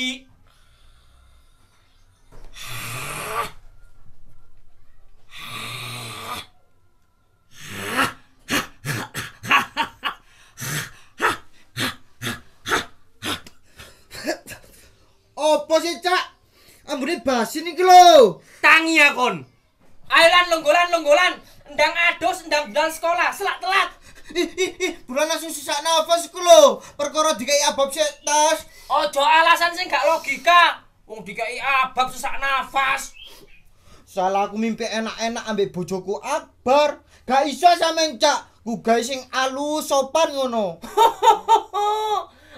Ki Apa sih, Cak? Ambune basi niki lho. Tangi ya kon. Ailan longgolan longgolan, ndang ados ndang bulan sekolah, selak telat. Ih, ih, ih, bulan langsung susah nafas iku lho. Perkara dikai abab setas. Ojo alasan sih gak logika. Wong dikai abab susah nafas. Salah aku mimpi enak-enak ambek bojoku Akbar. Gak iso sampean cak. Ku sing alus sopan ngono.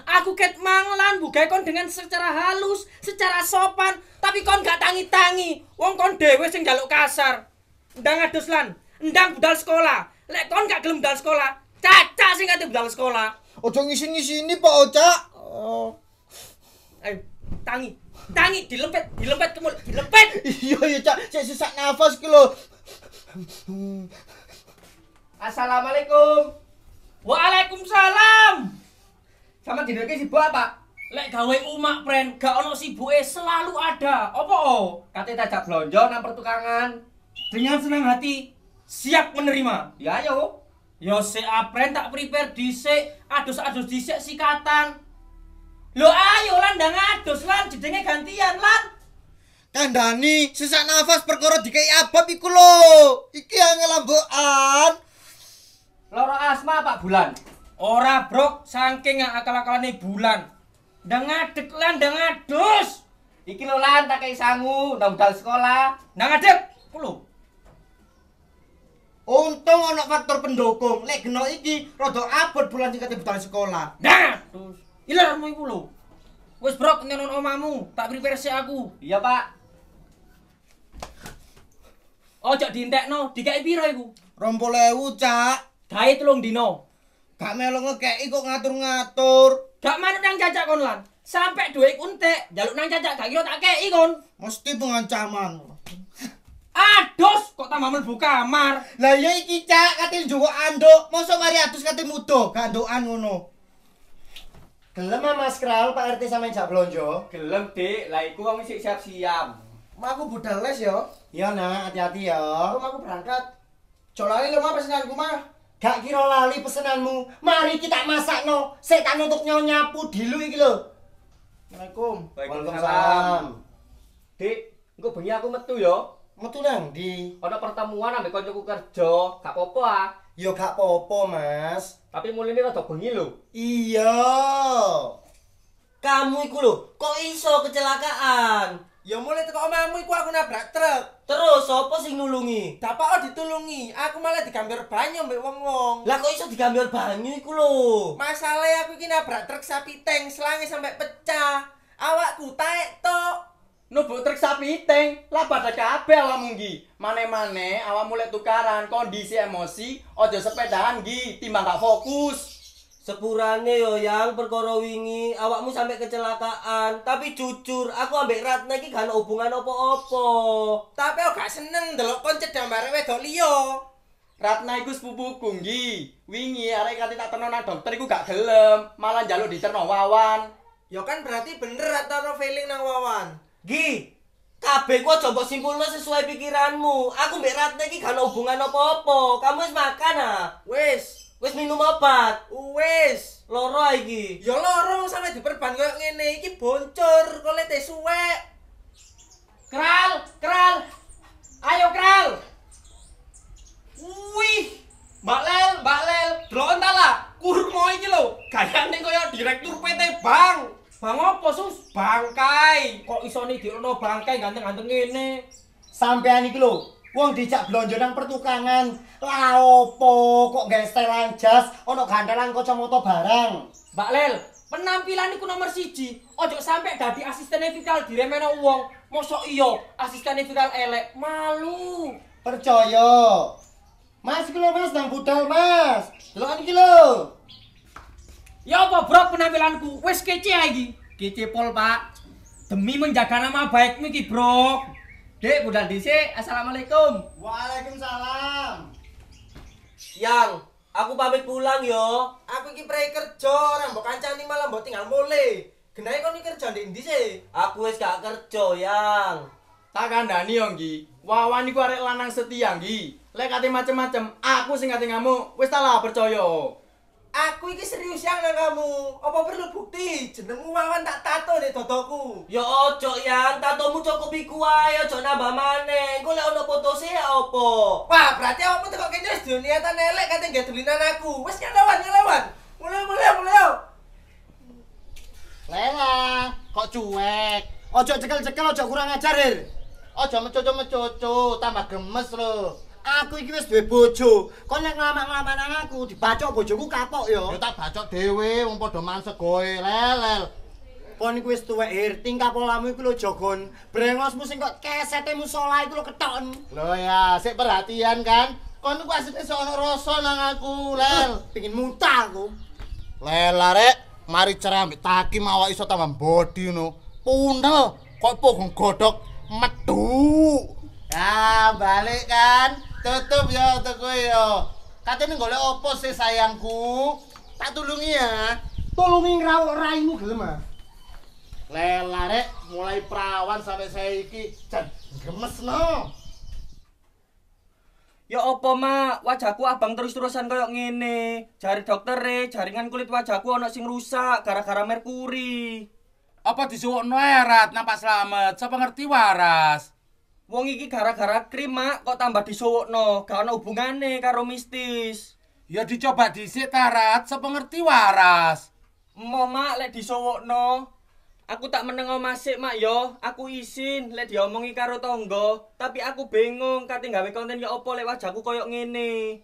aku ket manglan bugae kon dengan secara halus, secara sopan, tapi kon gak tangi-tangi. Wong kon dewe sing jaluk kasar. Ndang adus lan, ndang budal sekolah. Lek kon gak gelem budal sekolah, caca sing kate budal sekolah. Ojo ngisi-ngisi ini Pak Oca. Oh ayo eh, tangi tangi dilempet dilempet ke mulut dilempet iya iya cak saya sesak nafas ke lo. Assalamualaikum Waalaikumsalam sama si buah, pak. lek gawe umak pren gak ono buah selalu ada opo o kate tajak blonjo nam pertukangan dengan senang hati siap menerima ya yo yo ya, se apren ah, tak prepare dhisik adus-adus si sikatan Lo ayo lan ndang adus lan jedenge gantian lan. Kandani sesak nafas perkara dikai abab iku lo Iki angel ambokan. Loro asma Pak Bulan. Ora brok saking akal-akalane bulan. Ndang ngadeg lan ndang adus. Iki lo lan tak kei sangu ndang budal sekolah. Ndang ngadeg ku Untung ana faktor pendukung. Lek geno iki rada abot bulan sing kate budal sekolah. Nah, terus Ila mau iku lho. Wis brok nyenon omamu, tak prepare sik aku. Iya, Pak. Ojo dintekno, dikeki piro iku? 20.000, Cak. Gawe tulung dino. Gak melu ngekeki kok ngatur-ngatur. Gak manut nang cacak kon Sampai duit untek, jaluk nang cacak gak kira tak kei kon. Mesti pengancaman. Ados kok tambah mlebu kamar. Lah iya iki cak katil juga andok, mosok mari adus katil mudo gandokan ngono. Gelem Mas Kral Pak RT sama njak blonjo? Gelem, Dik. Lah iku wong isih siap-siap. Ma aku budal les yo. Iya, nah, hati-hati yo. Aku aku berangkat. Jolali lho mah pesenanku mah. Gak kira lali pesenanmu. Mari kita masakno. Setan untuk nutuk nyonya dilu iki lho. Assalamualaikum. Waalaikumsalam. Dik, engko bengi aku metu yo. metu nang di Ana pertemuan ambek kancaku kerja, gak popo ah. Ya gak popo Mas. Tapi mulai rada bengi lho. Iya. Kamu iku lho, kok iso kecelakaan? Ya mulai teko omahmu iku aku nabrak truk. Terus sapa sing nulungi? Dapak ditulungi. Aku malah digambar banyu mbek wong-wong. Lah kok iso digambar banyu iku lho? Masalahe aku iki nabrak truk sapi tank, selange sampai pecah. Awakku taek tok nubuk trek sapi lah pada kabeh awak munggi Mane-mane awak mulai tukaran kondisi emosi ojo sepedaan gi timbang gak fokus. Sepurane yo yang perkara wingi awakmu sampai kecelakaan, tapi jujur aku ambek Ratna iki gak hubungan opo-opo Tapi aku gak seneng delok kon cedham bareng wedok liya. Ratna iku sepupuku nggih. Wingi arek kate tak dokter iku gak gelem, malah njaluk diterno Wawan. Yo ya kan berarti bener atau feeling nang Wawan. Gi, kabeh ku aja mbok simpulno sesuai pikiranmu. Aku mbek Ratna iki gak hubungan opo-opo Kamu wis makan ah? Wis, wis minum obat. Wis, loro iki. Ya loro sampe diperban koyo ngene iki boncor kole teh suwek. Kral, kral. Ayo kral. Wih, Mbak Lel, Mbak Lel, drone tala, kurmo iki lho, gayane koyo direktur PT Bang. Bang apa, Sus? Bangkai. Kok iso nidirno bangkai ganteng-ganteng ngene? Sampeyan iki lho, wong dijak blonjo nang pertukangan. Lah opo kok gak setelan jas ana gandalan kacamata barang? Mbak Lel, penampilan iku nomor siji. Ojo sampe dadi asisten vital diremeno wong. Mosok iya asisten vital elek, malu. Percaya. Mas iki lho, Mas nang budal, Mas. Delokan iki lho. Ya apa bro penampilanku? Wes kece iki. Kece pol, Pak. Demi menjaga nama baikmu iki, Bro. Dek, budal dhisik. Assalamualaikum. Waalaikumsalam. Yang, aku pamit pulang yo. Aku iki pre kerja, ora mbok kancani malam mbok tinggal mule. Genai kon iki kerja ndek sih? Aku wis gak kerja, Yang. Tak kandhani yo, Nggi. Wawan iku arek lanang setia, Nggi. Lek kate macem-macem, aku sing kate ngamuk. Wis tak percaya. Aku iki serius yang nang kamu. Apa perlu bukti? Jenengmu wawan tak tato nek dodoku. Ya ojo ya, mu cukup iku ae, ojo nambah maneh. Engko lek ono foto se ya apa? Wah, berarti awakmu tekok kene wis dunia niatan elek kate gak aku. Wis ya lewat, lewat. Mulai mulai mulai. Lela, kok cuek? Ojo cekel-cekel, ojo kurang ajar, Rir. Ojo meco mecocok tambah gemes loh. aku iki wis duwe bojo. Kok nek nglamak-nglamak nang aku, dibacok bojoku kapok yo. Yo tak bacok dhewe wong padha mansegoe lelel. Pon iku wis tuwek herting kapolamu iku lho jogon. Brengosmu sing kok kesetemu salah iku lho keton. Lho ya, sik perhatian kan. Kon ku asine sono rasa nang aku, Lel. Pengin muntah aku. Lel arek, mari cerah ambek taki mawa iso tambah body ngono. Pundel kok pogong godhok madu. Nah, balik kan. Tutup ya toko ya. Katene golek opo sih sayangku? Tak tulungi ya. Tulungi ngrawuk raimu gelem ah. Lela rek, mulai perawan sampai saya iki jan gemes no. Ya opo mak, wajahku abang terus-terusan koyok ngene. Jari dokter re, jaringan kulit wajahku ono sing rusak gara-gara merkuri. Apa disuwuk noerat nampak selamat? Sapa ngerti waras? Wong iki gara-gara krim, Mak, kok tambah disowokno. Gak ana hubungane karo mistis. Ya dicoba dhisik tarat sepengerti waras. Mau Mak lek disowokno. Aku tak menengo masik, Mak, yo. Aku izin lek diomongi karo tonggo, tapi aku bengong kate gawe konten ya opo lek wajahku koyo ngene.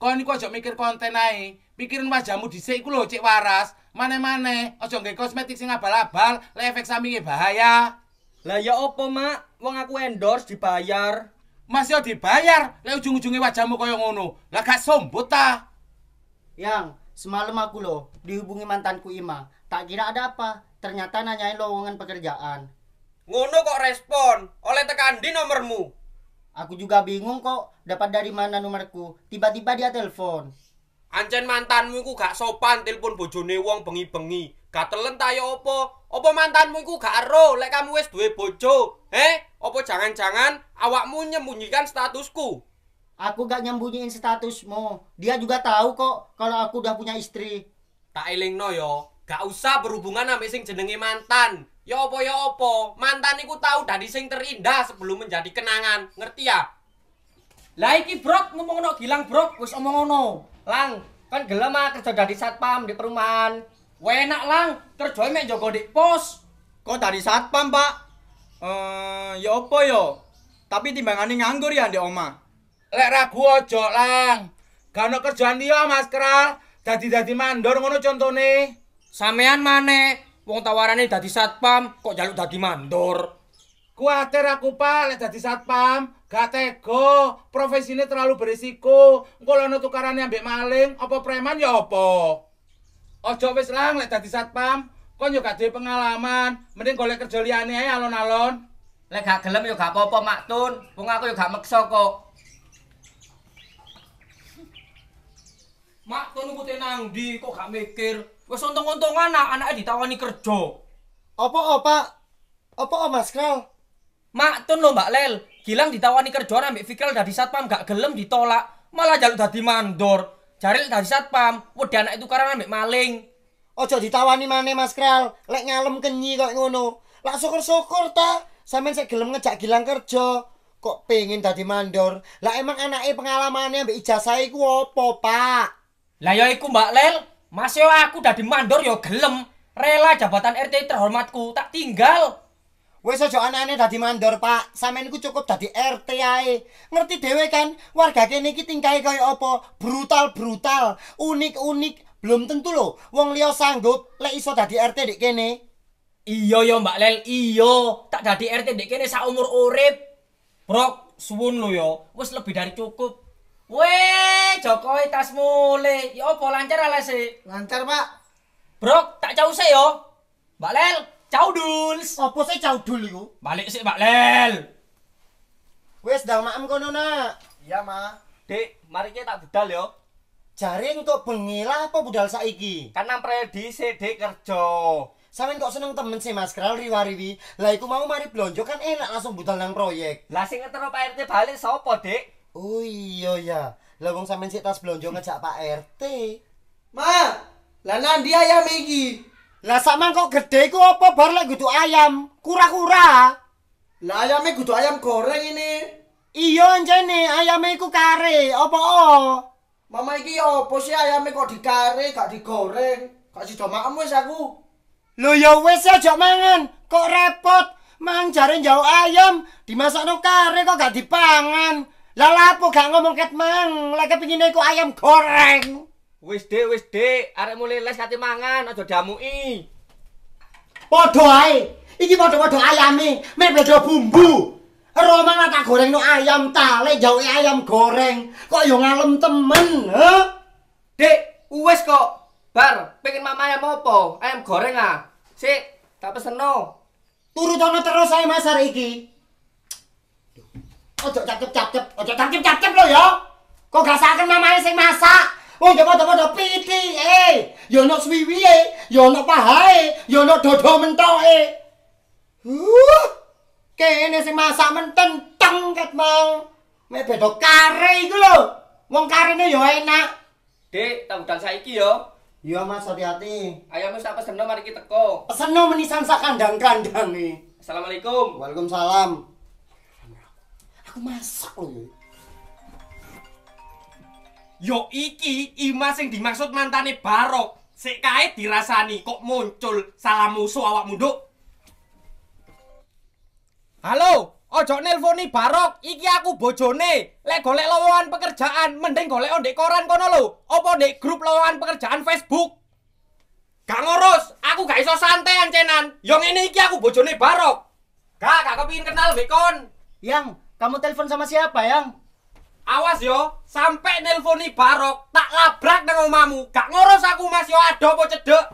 Kon iku aja mikir konten ae. Pikirin wajahmu dhisik iku lho, Cik Waras. Mane-mane, aja nggae kosmetik sing abal-abal, lek efek sampinge bahaya. Lah ya opo, Mak? Wong aku endorse dibayar. Mas yo ya dibayar, lah ujung-ujunge wajahmu kaya ngono. Lah gak sombot ta? Yang, semalam aku loh dihubungi mantanku Ima. Tak kira ada apa, ternyata nanyain lowongan pekerjaan. Ngono kok respon? Oleh tekan di nomormu. Aku juga bingung kok, dapat dari mana nomorku. Tiba-tiba dia telepon. Ancen mantanmu iku gak sopan telepon bojone wong bengi-bengi. Gatelen ta opo, ya opo Apa mantanmu iku gak ero lek kamu wis duwe bojo? Eh, opo jangan-jangan awakmu nyembunyikan statusku? Aku gak nyembunyiin statusmu. Dia juga tahu kok kalau aku udah punya istri. Tak elingno yo, ya. gak usah berhubungan sama sing jenenge mantan. Ya apa ya apa, mantan iku tahu dari sing terindah sebelum menjadi kenangan. Ngerti ya? Lah iki brok ngomongno Gilang brok wis omong Lang, kan gelem ah kerja dari satpam di perumahan. Wenak lang, kerjane mek jaga di pos. Kok dari satpam, Pak? Eh, uh, ya apa yo? Ya? Tapi timbangane nganggur ya di oma. Lek ragu ojo lang. Gak kerjaan dia Mas Kral. Dadi-dadi mandor ngono contone. Sampean mane? wong tawarane dadi satpam kok jaluk dadi mandor. Kuatir aku pak, lek dadi satpam, gak tega, ini terlalu berisiko. Engko lono yang ambek maling, apa preman ya apa. Ojo wis lang lek dadi satpam, kon yo gak duwe pengalaman, mending golek kerja liyane ae alon-alon. Lek gak gelem yo gak apa-apa, Mak Tun. Wong aku yo gak meksa kok. Mak Tun ku tenang di, kok gak mikir? Wis untung-untungan anak anaknya ditawani kerja. Apa, Pak? Apa, Mas Kral? Mak tun lo Mbak Lel, Gilang ditawani kerjaan ambek Fikral dari satpam gak gelem ditolak, malah jaluk dadi mandor. Jaril dari satpam, wedi anak itu karena ambek maling. Ojo ditawani mana Mas Kral, lek ngalem kenyi kok ngono. Lah syukur-syukur ta, sampean sik gelem ngejak Gilang kerja. Kok pengen dadi mandor? Lah emang anake pengalamannya ambek ijazah iku opo, Pak? Lah ya iku Mbak Lel, Mas yo aku dadi mandor yo gelem. Rela jabatan RT terhormatku tak tinggal. Wis aja anane dadi mandor, Pak. Sampeyan iku cukup dadi RT ae. Ngerti dhewe kan, warga kene iki tingkae kaya apa? Brutal-brutal, unik-unik, belum tentu lho wong liya sanggup lek iso dadi RT ndek kene. Iya ya, Mbak Lel, iya. Tak dadi RT ndek kene sak umur urip. Bro, suwun lo yo, Wis lebih dari cukup. Weh, Jokowi tas mule. Ya apa lancar ala sih? Lancar, Pak. Brok, tak jauh yo. Mbak Lel, Caudules. Apa sih caudul itu? Balik sih, Mbak Lel. Wes dah ma'am kono nak. Iya, Ma. Dek, mari kita tak budal yo. Jaring kok bengi apa budal saiki? Kan nampre di CD kerja. Sampeyan kok seneng temen sih Mas Kral riwariwi. Lah iku mau mari blonjo kan enak langsung budal nang proyek. Lah sing ngetro Pak RT balik sapa, Dek? Oh iya ya. Lah wong sampeyan sik tas blonjo ngejak Pak RT. Ma, lah nang dia ya Miki. Lah sak kok gedhe iku opo bar lek kudu ayam? Kura-kura. Lah ayame gudu ayam goreng ini. Iya anjene, ayame iku kare, opo o? Mama iki opo apa sih ayame kok dikare, gak digoreng? Kok sido makem wis aku. Lho ya wis aja mangan, kok repot. Mang jare jauh ayam, dimasakno kare kok gak dipangan. Lah lapo gak ngomong ket mang, lek kepingine iku ayam goreng. Wis dik, wis dik, arek mule les kate mangan, aja damuki. Padha ae. Iki padha-padha ayame, mek beda bumbu. Roma lah tak goreng no ayam tale jauhi ayam goreng kok yo ngalem temen he dek uwes kok bar pengen mama ayam apa ayam goreng ah Sik, tak pesen no turu terus saya masar iki ojo cap cap cap cap ojo cap cap cap cap lo yo kok gak sakit mama sing masak Oh, the mother, mother, pity, eh? You're not sweet, eh? You're not bahai, you're not to torment, eh? eh. si masak menteng, tang, ketmang. Mepedo kare, gitu loh. Wong kare ini yuk enak. Dek, tau dan saiki yo. Iya mas, hati-hati. Ayo mas, apa mari kita ko? Seno menisan sa kandang-kandang nih. E. Assalamualaikum. Waalaikumsalam. Aku masak loh. yo iki Ima sing dimaksud mantane Barok. Sik kae dirasani kok muncul salah musuh awak Nduk. Halo, ojo nelponi Barok. Iki aku bojone. Lek golek lowongan pekerjaan, mending golek ndek koran kono lo. Apa ndek grup lowongan pekerjaan Facebook? Gak ngurus, aku gak iso santai ancenan. Yang ini iki aku bojone Barok. Kak, kakak kepingin kenal Bekon. Yang, kamu telepon sama siapa, Yang? Awas yo, sampai nelponi Barok tak labrak nang omamu. Gak ngurus aku Mas yo ado apa cedek.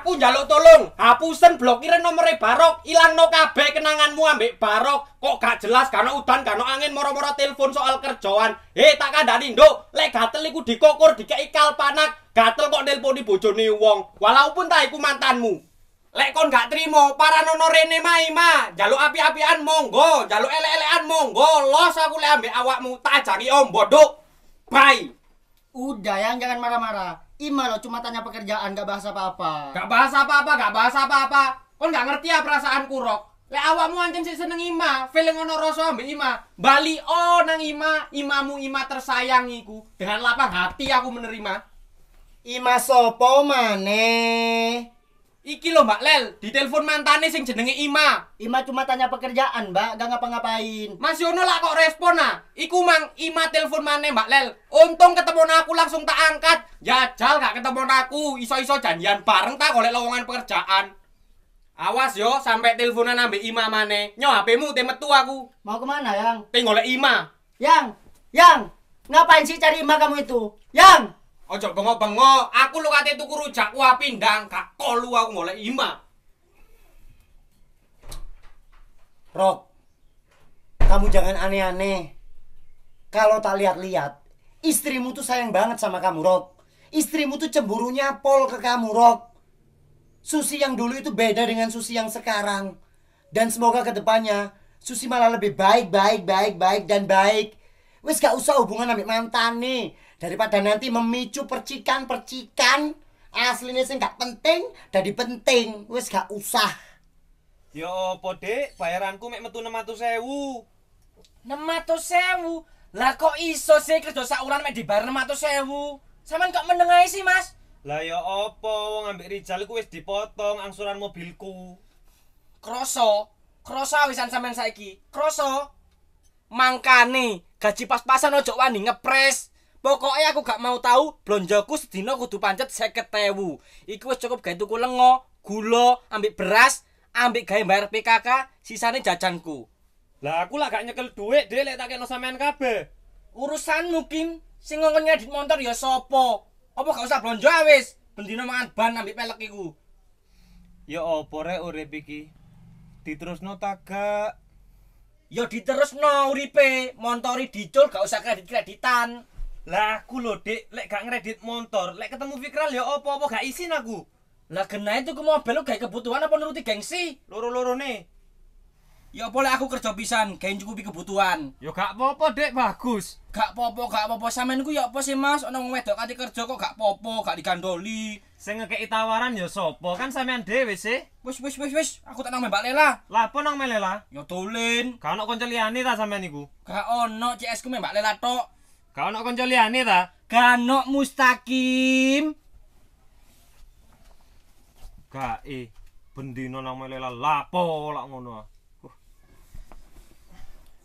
Aku njaluk tolong, hapusen blokire nomere Barok, ilangno kabeh kenanganmu ambek Barok. Kok gak jelas karena udan, karena angin moro-moro telepon soal kerjaan. Hei, eh, tak kandani nduk, lek gatel iku dikukur dikeki kalpanak, gatel kok nelponi bojone wong walaupun tak iku mantanmu. Lek kon gak trimo, paranono rene ma. jaluk api-apian monggo, jaluk ele-elean monggo, los aku lek ambek awakmu, tak cari om bodok. Bye. Udah yang jangan marah-marah. Ima lo cuma tanya pekerjaan, gak bahasa apa-apa. Gak bahasa apa-apa, gak bahasa apa-apa. Kon gak ngerti ya perasaan kurok. le awakmu ancen sih seneng Ima, feeling ono rasa ambek Ima. Bali oh nang Ima, imamu Ima tersayangiku. Dengan lapang hati aku menerima. Ima sopo mane? Iki loh Mbak Lel, di telepon mantane sing jenenge Ima. Ima cuma tanya pekerjaan, Mbak, gak ngapa-ngapain. Mas Yono lah kok respon ah. Iku mang Ima telepon mana Mbak Lel. Untung ketemu aku langsung tak angkat. Jajal gak ketemu aku, iso-iso janjian bareng tak oleh lowongan pekerjaan. Awas yo, sampai teleponan ambil Ima mana? Nyo HP-mu metu aku. Mau kemana, Yang? Tengok oleh Ima. Yang, Yang, ngapain sih cari Ima kamu itu? Yang, Ojo bengok-bengok, aku lu kate tuku rujak wah pindang gak kolu aku mulai ima. Rob, kamu jangan aneh-aneh. Kalau tak lihat-lihat, istrimu tuh sayang banget sama kamu, Rob. Istrimu tuh cemburunya pol ke kamu, Rob. Susi yang dulu itu beda dengan Susi yang sekarang. Dan semoga kedepannya Susi malah lebih baik, baik, baik, baik, dan baik wis gak usah hubungan ambek mantane daripada nanti memicu percikan-percikan asline sih gak penting dadi penting wis gak usah ya apa dek bayaranku mek metu 600.000 600.000 lah kok iso sih kerja sak ulan mek dibayar 600.000 saman kok menengahi sih mas lah ya apa wong ambek rijal iku wis dipotong angsuran mobilku kroso kroso wisan sampean saiki kroso mangkani gaji pas-pasan ojo wani ngepres pokoknya aku gak mau tahu blonjoku sedina kudu pancet seket tewu iku wis cukup gaya tuku lengo gula, ambik beras ambik gaya bayar PKK sisane jajanku lah aku lah gak nyekel duit deh lek tak kena samain kabe urusan mungkin sing ngongkon ngedit motor ya sopo apa gak usah blonjo awis ah, bendino mangan ban ambik pelek iku ya opo re urep iki diterus no tak gak ya diterus no uripe montori dicul gak usah kredit kreditan lah aku lo dek lek gak ngredit montor lek ketemu Fikral ya opo opo gak isin aku lah kena itu ke mobil lu gak kebutuhan apa nuruti gengsi loro loro nih Ya boleh aku kerja pisan, gain cukupi kebutuhan. Ya gak popo apa Dek, bagus. Gak popo, gak popo, apa Sampeyan ku ya opo sih, Mas? Ono wong wedok kerja kok gak popo, gak digandoli. Sing ngekeki tawaran ya sapa? Kan sampeyan dhewe sih. Wis, wis, wis, wis. Aku tak nang Mbak Lela. Lah, apa nang melela? Ya tulen. Gak ono kanca liyane ta sampeyan iku? Gak ono, CS ku Mbak Lela tok. Gak ono kanca liyane ta? Gak ono Mustaqim. Gak e. Eh. Bendino nang melela, Lela lapo lak ngono.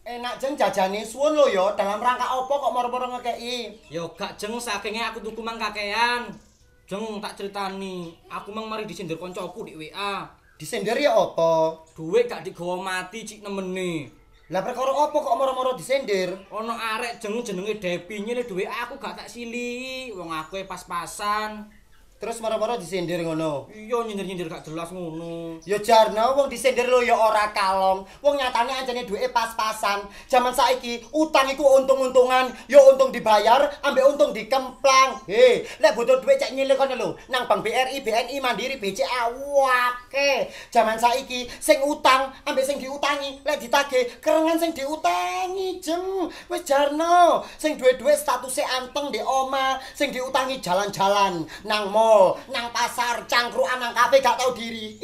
Enak jeng jajane suwun lo yo dalam rangka opo kok moro-moro ngekeki. Yo gak jeng sakinge aku tuku mang kakean. Jeng tak critani, aku mang mari disindir koncoku di WA. Disindir ya opo? Duwe gak digowo mati cik nemeni. Lah perkara opo kok moro-moro disindir? Ono arek jeng jenenge Depi nyile duwe aku gak tak sili wong aku e pas-pasan. Terus marah-marah disindir ngono. Iya nyindir-nyindir gak jelas ngono. Ya jarno wong disindir lo ya ora kalong. Wong nyatane ajane duwe pas-pasan. Zaman saiki utang iku untung-untungan, ya untung dibayar ambek untung dikemplang. He, lek butuh duwe cek nyilih kono lho. Nang Bank BRI, BNI, Mandiri, BCA wake. Zaman saiki sing utang ambek sing diutangi, lek ditagih kerengan sing diutangi, jeng. Wis jarno, sing duwe-duwe statuse anteng di oma, sing diutangi jalan-jalan nang mall nang pasar cangkruan nang kafe gak tau diri.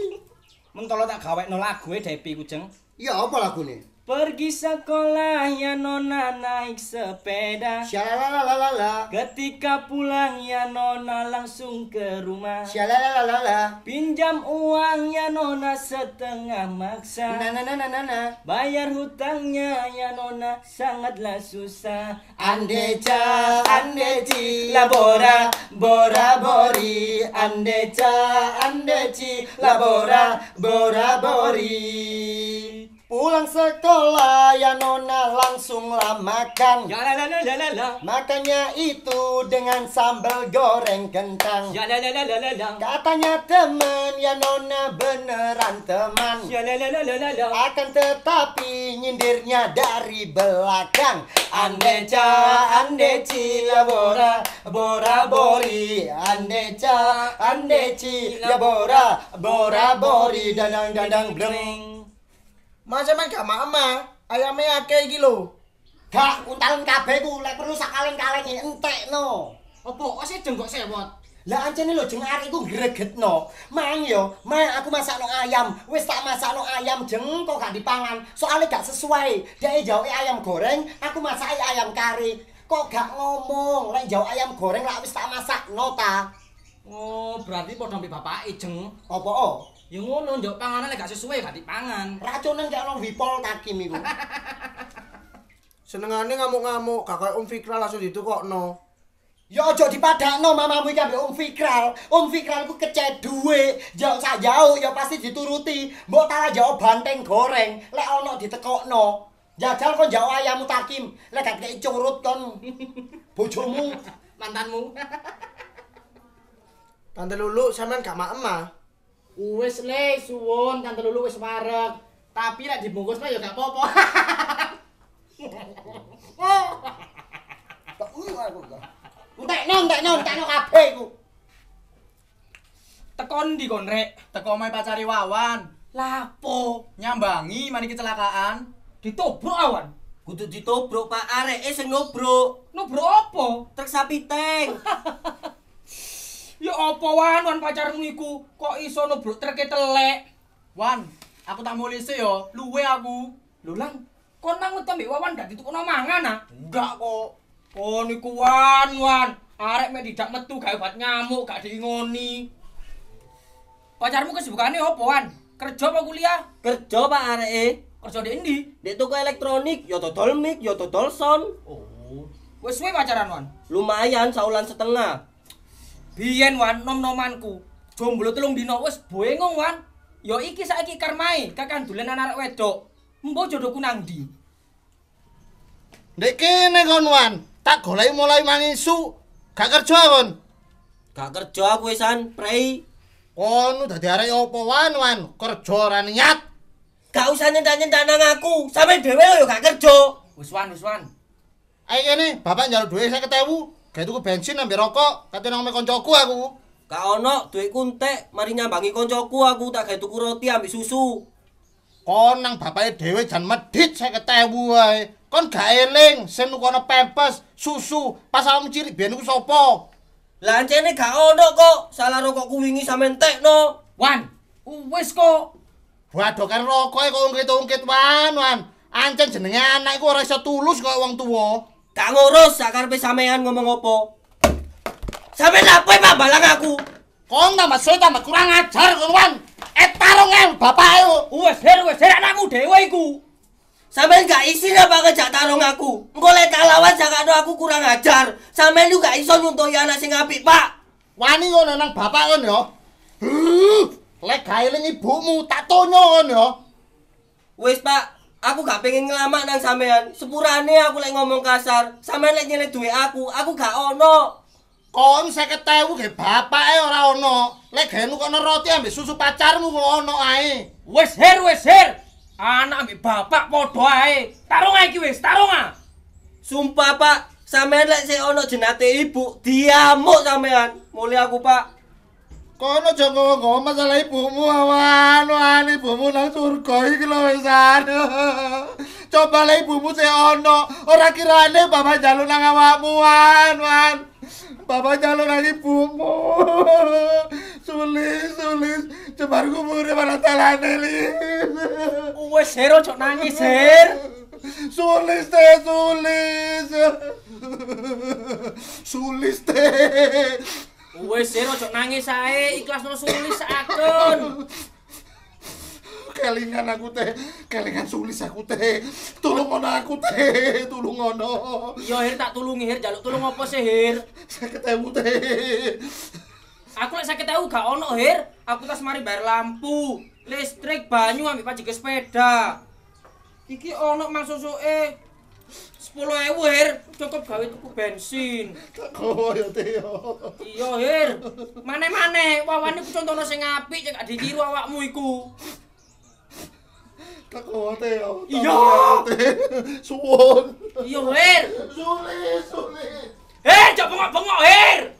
Mentolo tak gawekno lagu e Depi Kujeng. Ya apa lagune? Pergi sekolah ya nona naik sepeda Shalalalalala. Ketika pulang ya nona langsung ke rumah Shalalalalala. Pinjam uang ya nona setengah maksa Nananana. Bayar hutangnya ya nona sangatlah susah Andeca andeci labora bora bori Andeca andeci labora bora bori Pulang sekolah ya nona langsunglah makan ya, la, la, la, la, la. Makannya itu dengan sambal goreng kentang ya, la, la, la, la, la. Katanya teman ya nona beneran teman ya, la, la, la, la, la. Akan tetapi nyindirnya dari belakang Andeca, andeci, ya bora, bora bori Andeca, andeci, ya bora, bora bori Danang, danang, bleng Mas emang gak mama, ayamnya akeh iki lho. Gak untalen kabeh ku, lek perlu sakaleng-kaleng entek no. Apa kok sih jenggok sewot? Lah ancene lho jeng arek iku gregetno. Mang yo, mang aku masakno ayam, wis tak masakno ayam jeng kok gak dipangan. Soale gak sesuai. Dia jauhi ayam goreng, aku masaki ayam kari. Kok gak ngomong lek jauh ayam goreng lak wis tak masakno ta? Oh, berarti padha mbek bapak ijeng. Apa? -apa? Oh? Ya ngono njok panganan gak sesuai gak dipangan. Racunan gak ono wipol takim, miku. Senengane ngamuk-ngamuk gak kaya Om Fikral langsung ditukokno. Ya aja dipadakno mamamu iki ambek Om Fikral. Om Fikral ku kecet duwe, jauh sak jauh ya pasti dituruti. Mbok tara jauh banteng goreng lek ono ditekokno. Jajal kok jauh ayammu takim, lek gak kei curut kon. bojomu, mantanmu. Tante Lulu sampean gak mak emak ah? Wis le suwon kan telulu wis marek. Tapi nek dibungkus ya gak apa-apa. Tak uyu aku gak. Entek no, entek no, kabeh iku. Teko ndi kon rek? Teko omahe pacari Wawan. Lapo! nyambangi mari kecelakaan. Ditobrok awan. Kudu ditobrok Pak Arek, eh sing nobrok. Nobrok apa? Truk sapi teng. Ya apa wan wan pacarmu iku kok iso nubruk terke telek. Wan, aku tak sih yo, luwe aku. Lulang? lang, kon nang utem mbek Wawan gak ditukun omangan ah? Enggak kok. Kon oh, niku wan wan, arek me dijak metu gak obat nyamuk gak diingoni. Pacarmu kesibukannya apa wan? Kerja apa kuliah? Kerja Pak areke. Kerja di indi? Di toko elektronik, ya dodol mic, ya dodol son. Oh. Wes suwe pacaran wan? Lumayan, saulan setengah. biyen wan nom-nomanku jomblo telung dina wis bengong wan ya iki saiki karmai kakang dulen anak wedok mbo jodoku nang ndi ndek kene kon wan tak golek mulai mangisu gak kerja wan. gak kerja aku wisan prei kon udah diarek opo wan wan kerja ora niat gak usah nyentak-nyentak nang aku sampe dhewe yo gak kerja wis wan wis wan Ayo ini, bapak nyaruh duit saya Gak itu bensin ambil rokok, katanya nama koncoku aku. Gak ono, duit kuntek, mari nyambangi koncoku aku, tak gak roti ambil susu. Konang bapaknya dewe dan medit saya ketewu wae. Kon gak eling, sen kono pempes, susu, pas awam ciri, biar aku sopo. cene gak ono kok, salah rokokku wingi sama entek no. Wan, uwes kok. Waduh kan rokoknya e kok ungkit-ungkit wan, wan. Ancen jenengnya anak itu orang bisa tulus kok orang tua. Tak ngurus sakarpe sampean ngomong opo. Sampe lapo e mambalang aku. Kong tambah suwe tambah kurang ajar kuwan. Eh tarung e bapak e. Wes her wes her anakku dhewe iku. Sampe gak isin apa kejak tarung aku. Engko lek tak lawan jakarta aku kurang ajar. Sampe lu gak iso nyuntuk anak sing apik, Pak. Wani ngono nang bapak kon yo. Lek gaeling ibumu tak tonyo ngono yo. Pak, aku gak pengen ngelamak nang sampean sepurane aku lek ngomong kasar sampean lek nyelek duwe aku aku gak ono kon seket tewu ke bapak eh ora ono lek gak nukok roti ambil susu pacarmu kok ono ae wes her wes her anak ambil bapak podo ae tarung ae kiwis tarung ah sumpah pak sampean lek se ono jenate ibu diamuk sampean muli aku pak Kono jangka kok masalah ibumu awan, awan ibumu nang surga iki lho wis ana. Coba lah ibumu se ono, ora kirane bapak jalur nang awakmu wan. awan. Bapak jalur nang ibumu. Sulis, sulis, cebar kuburnya pada talane li. Uwe ser, cok nangis ser. Sulis teh, sulis. Sulis teh. Wes sir ojo nangis ae, ikhlas no sulis saken. Kelingan aku teh, kelingan sulis aku teh. Tulung ana aku teh, tulung ana. Yo her tak tulungi her, jaluk tulung opo sih her? 50.000 teh. Aku lek 50.000 gak ono her, aku tas mari bayar lampu, listrik, banyu, ambil pajak sepeda. Iki ono mas susuke. sepuluh ewe her cukup gawe tuku bensin Tak kowo ya teo iya her mana mana wawani ku contohnya sing ngapik cek adik iru awakmu iku kowo teo iya suwon iya her suwe suwe her cok bengok bengok her